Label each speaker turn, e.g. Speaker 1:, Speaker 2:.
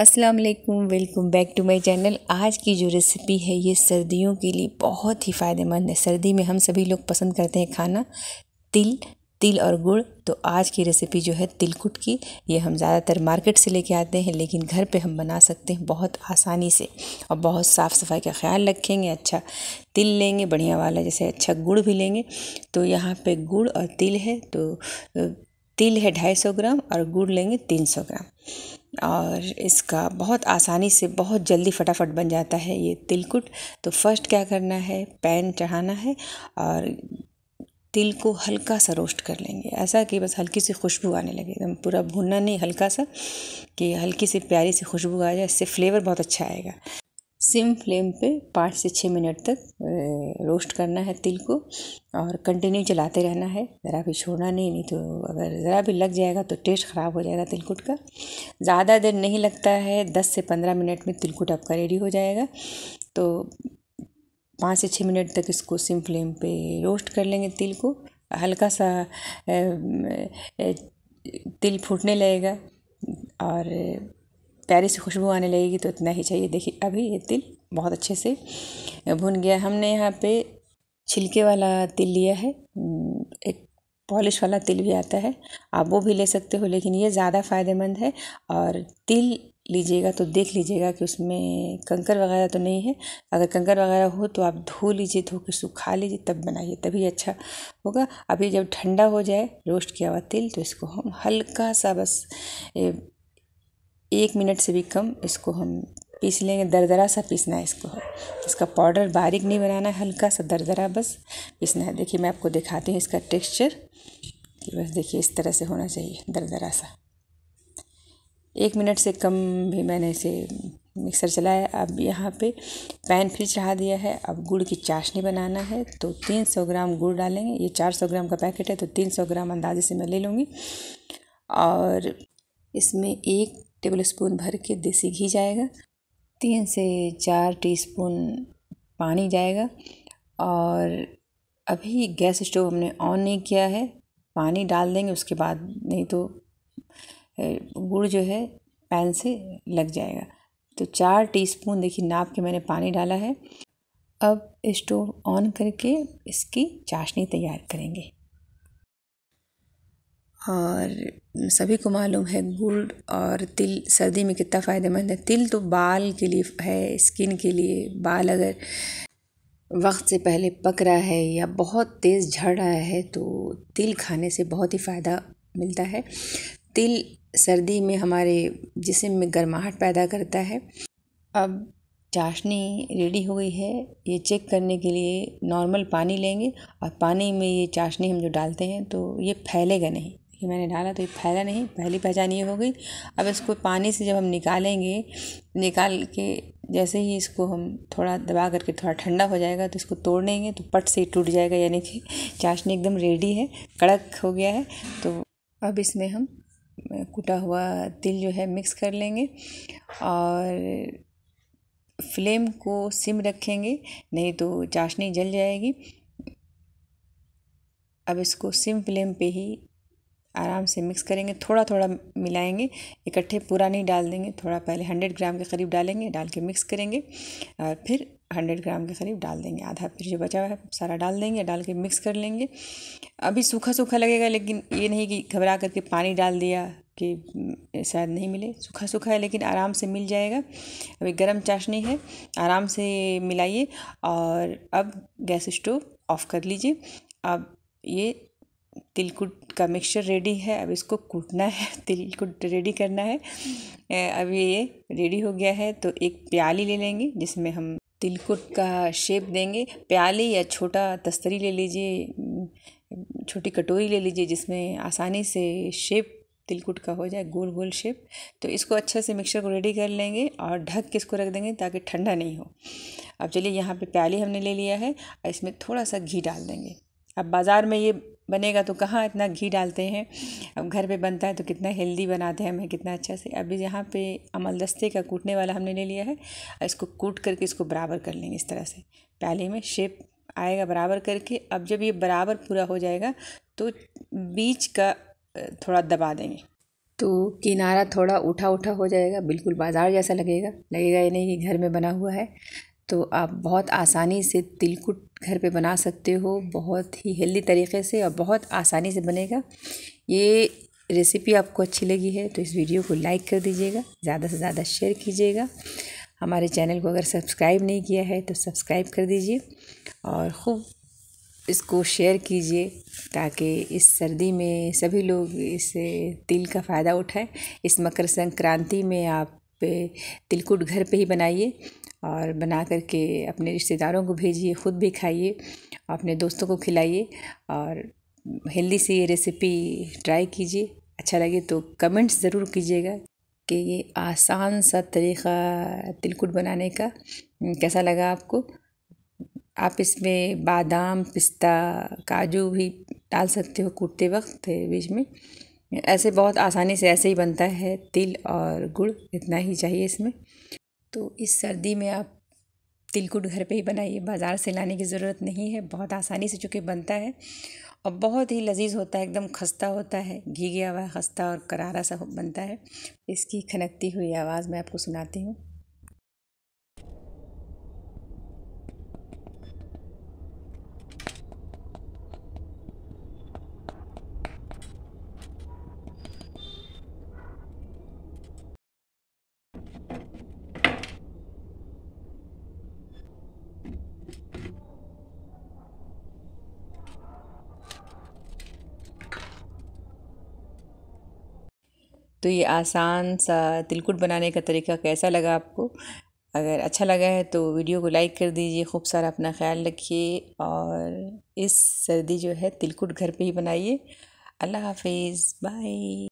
Speaker 1: अस्सलाम वालेकुम welcome back to my channel आज की जो रेसिपी है ये सर्दियों के लिए बहुत ही फ़ायदेमंद है सर्दी में हम सभी लोग पसंद करते हैं खाना तिल तिल और गुड़ तो आज की रेसिपी जो है तिलकुट की ये हम ज़्यादातर मार्केट से लेके आते हैं लेकिन घर पे हम बना सकते हैं बहुत आसानी से और बहुत साफ़ सफाई का ख्याल रखेंगे अच्छा तिल लेंगे बढ़िया वाला जैसे अच्छा गुड़ भी लेंगे तो यहाँ पे गुड़ और तिल है तो तिल है ढाई सौ ग्राम और गुड़ लेंगे तीन सौ ग्राम और इसका बहुत आसानी से बहुत जल्दी फटाफट बन जाता है ये तिलकुट तो फर्स्ट क्या करना है पैन चढ़ाना है और तिल को हल्का सा रोस्ट कर लेंगे ऐसा कि बस हल्की सी खुशबू आने लगे एकदम पूरा भूनना नहीं हल्का सा कि हल्की सी प्यारी सी खुशबू आ जाए इससे फ्लेवर बहुत अच्छा आएगा सिम फ्लेम पे पाँच से छः मिनट तक रोस्ट करना है तिल को और कंटिन्यू चलाते रहना है ज़रा भी छोड़ना नहीं नहीं तो अगर ज़रा भी लग जाएगा तो टेस्ट ख़राब हो जाएगा तिलकुट का ज़्यादा देर नहीं लगता है दस से पंद्रह मिनट में तिलकुट आपका रेडी हो जाएगा तो पाँच से छः मिनट तक इसको सिम फ्लेम पे रोस्ट कर लेंगे तिल को हल्का सा तिल फूटने लगेगा और प्यारी सी खुशबू आने लगेगी तो इतना ही चाहिए देखिए अभी ये तिल बहुत अच्छे से भुन गया हमने यहाँ पे छिलके वाला तिल लिया है एक पॉलिश वाला तिल भी आता है आप वो भी ले सकते हो लेकिन ये ज़्यादा फ़ायदेमंद है और तिल लीजिएगा तो देख लीजिएगा कि उसमें कंकर वगैरह तो नहीं है अगर कंकर वगैरह हो तो आप धो लीजिए धो के सुखा लीजिए तब बनाइए तभी अच्छा होगा अभी जब ठंडा हो जाए रोस्ट किया हुआ तिल तो इसको हम हल्का सा बस एक मिनट से भी कम इसको हम पीस लेंगे दरदरा सा पीसना है इसको इसका पाउडर बारीक नहीं बनाना है हल्का सा दरदरा बस पीसना है देखिए मैं आपको दिखाती हूँ इसका टेक्सचर कि बस देखिए इस तरह से होना चाहिए दरदरा सा एक मिनट से कम भी मैंने इसे मिक्सर चलाया अब यहाँ पे पैन फिर चढ़ा दिया है अब गुड़ की चाशनी बनाना है तो 300 ग्राम गुड़ डालेंगे ये 400 ग्राम का पैकेट है तो 300 ग्राम अंदाजे से मैं ले लूँगी और इसमें एक टेबल स्पून भर के देसी घी जाएगा तीन से चार टीस्पून पानी जाएगा और अभी गैस स्टोव हमने ऑन नहीं किया है पानी डाल देंगे उसके बाद नहीं तो गुड़ जो है पैन से लग जाएगा तो चार टीस्पून देखिए नाप के मैंने पानी डाला है अब स्टोव ऑन करके इसकी चाशनी तैयार करेंगे और सभी को मालूम है गुड़ और तिल सर्दी में कितना फ़ायदेमंद है तिल तो बाल के लिए है स्किन के लिए बाल अगर वक्त से पहले पक रहा है या बहुत तेज़ झड़ रहा है तो तिल खाने से बहुत ही फ़ायदा मिलता है तिल सर्दी में हमारे जिसम में गर्माहट पैदा करता है अब चाशनी रेडी हो गई है ये चेक करने के लिए नॉर्मल पानी लेंगे और पानी में ये चाशनी हम जो डालते हैं तो ये फैलेगा नहीं ये मैंने डाला तो ये फैला नहीं पहली पहचान ये हो गई अब इसको पानी से जब हम निकालेंगे निकाल के जैसे ही इसको हम थोड़ा दबा करके थोड़ा ठंडा हो जाएगा तो इसको तोड़ेंगे तो पट से टूट जाएगा यानी कि चाशनी एकदम रेडी है कड़क हो गया है तो अब इसमें हम कुटा हुआ तिल जो है मिक्स कर लेंगे और फ्लेम को सिम रखेंगे नहीं तो चाशनी जल जाएगी अब इसको सिम फ्लेम पे ही आराम से मिक्स करेंगे थोड़ा थोड़ा मिलाएंगे इकट्ठे पूरा नहीं डाल देंगे थोड़ा पहले हंड्रेड ग्राम के करीब डालेंगे डाल के मिक्स करेंगे और फिर हंड्रेड ग्राम के करीब डाल देंगे आधा फिर जो बचा हुआ है सारा डाल देंगे डाल के मिक्स कर लेंगे अभी सूखा सूखा लगेगा लेकिन ये नहीं कि घबरा करके पानी डाल दिया कि हम्म, शायद नहीं मिले सूखा सूखा है लेकिन आराम से मिल जाएगा अभी गर्म चाशनी है आराम से मिलाइए और अब गैस स्टोव ऑफ़ कर लीजिए अब ये तिलकुट का मिक्सचर रेडी है अब इसको कूटना है तिलकुट रेडी करना है अब ये रेडी हो गया है तो एक प्याली ले लेंगे जिसमें हम तिलकुट का शेप देंगे प्याली या छोटा तस्तरी ले लीजिए छोटी कटोरी ले लीजिए जिसमें आसानी से शेप तिलकुट का हो जाए गोल गोल शेप तो इसको अच्छे से मिक्सचर को रेडी कर लेंगे और ढक के इसको रख देंगे ताकि ठंडा नहीं हो अब चलिए यहाँ पे प्याली हमने ले लिया है और इसमें थोड़ा सा घी डाल देंगे अब बाज़ार में ये बनेगा तो कहाँ इतना घी डालते हैं अब घर पे बनता है तो कितना हेल्दी बनाते हैं हमें कितना अच्छा से अभी यहाँ पे अमलदस्ते का कूटने वाला हमने ले लिया है इसको कूट करके इसको बराबर कर लेंगे इस तरह से पहले में शेप आएगा बराबर करके अब जब ये बराबर पूरा हो जाएगा तो बीच का थोड़ा दबा देंगे तो किनारा थोड़ा उठा उठा हो जाएगा बिल्कुल बाज़ार जैसा लगेगा लगेगा ये नहीं कि घर में बना हुआ है तो आप बहुत आसानी से तिलकुट घर पे बना सकते हो बहुत ही हेल्दी तरीके से और बहुत आसानी से बनेगा ये रेसिपी आपको अच्छी लगी है तो इस वीडियो को लाइक कर दीजिएगा ज़्यादा से ज़्यादा शेयर कीजिएगा हमारे चैनल को अगर सब्सक्राइब नहीं किया है तो सब्सक्राइब कर दीजिए और खूब इसको शेयर कीजिए ताकि इस सर्दी में सभी लोग इस तिल का फ़ायदा उठाएं इस मकर संक्रांति में आप पे तिलकुट घर पे ही बनाइए और बना कर के अपने रिश्तेदारों को भेजिए ख़ुद भी खाइए अपने दोस्तों को खिलाइए और हेल्दी से ये रेसिपी ट्राई कीजिए अच्छा लगे तो कमेंट्स ज़रूर कीजिएगा कि ये आसान सा तरीक़ा तिलकुट बनाने का हम्म, कैसा लगा आपको आप इसमें बादाम पिस्ता काजू भी डाल सकते हो कूटते वक्त बीच में ऐसे बहुत आसानी से ऐसे ही बनता है तिल और गुड़ इतना ही चाहिए इसमें तो इस सर्दी में आप तिल गुड़ घर पे ही बनाइए बाज़ार से लाने की ज़रूरत नहीं है बहुत आसानी से चूँकि बनता है और बहुत ही लजीज होता है एकदम खस्ता होता है घी गया हुआ खस्ता और करारा सा बनता है इसकी खनकती हुई आवाज़ मैं आपको सुनाती हूँ तो ये आसान सा तिलकुट बनाने का तरीका कैसा लगा आपको अगर अच्छा लगा है तो वीडियो को लाइक कर दीजिए खूब सारा अपना ख्याल रखिए और इस सर्दी जो है तिलकुट घर पे ही बनाइए अल्लाह हाफिज़ बाय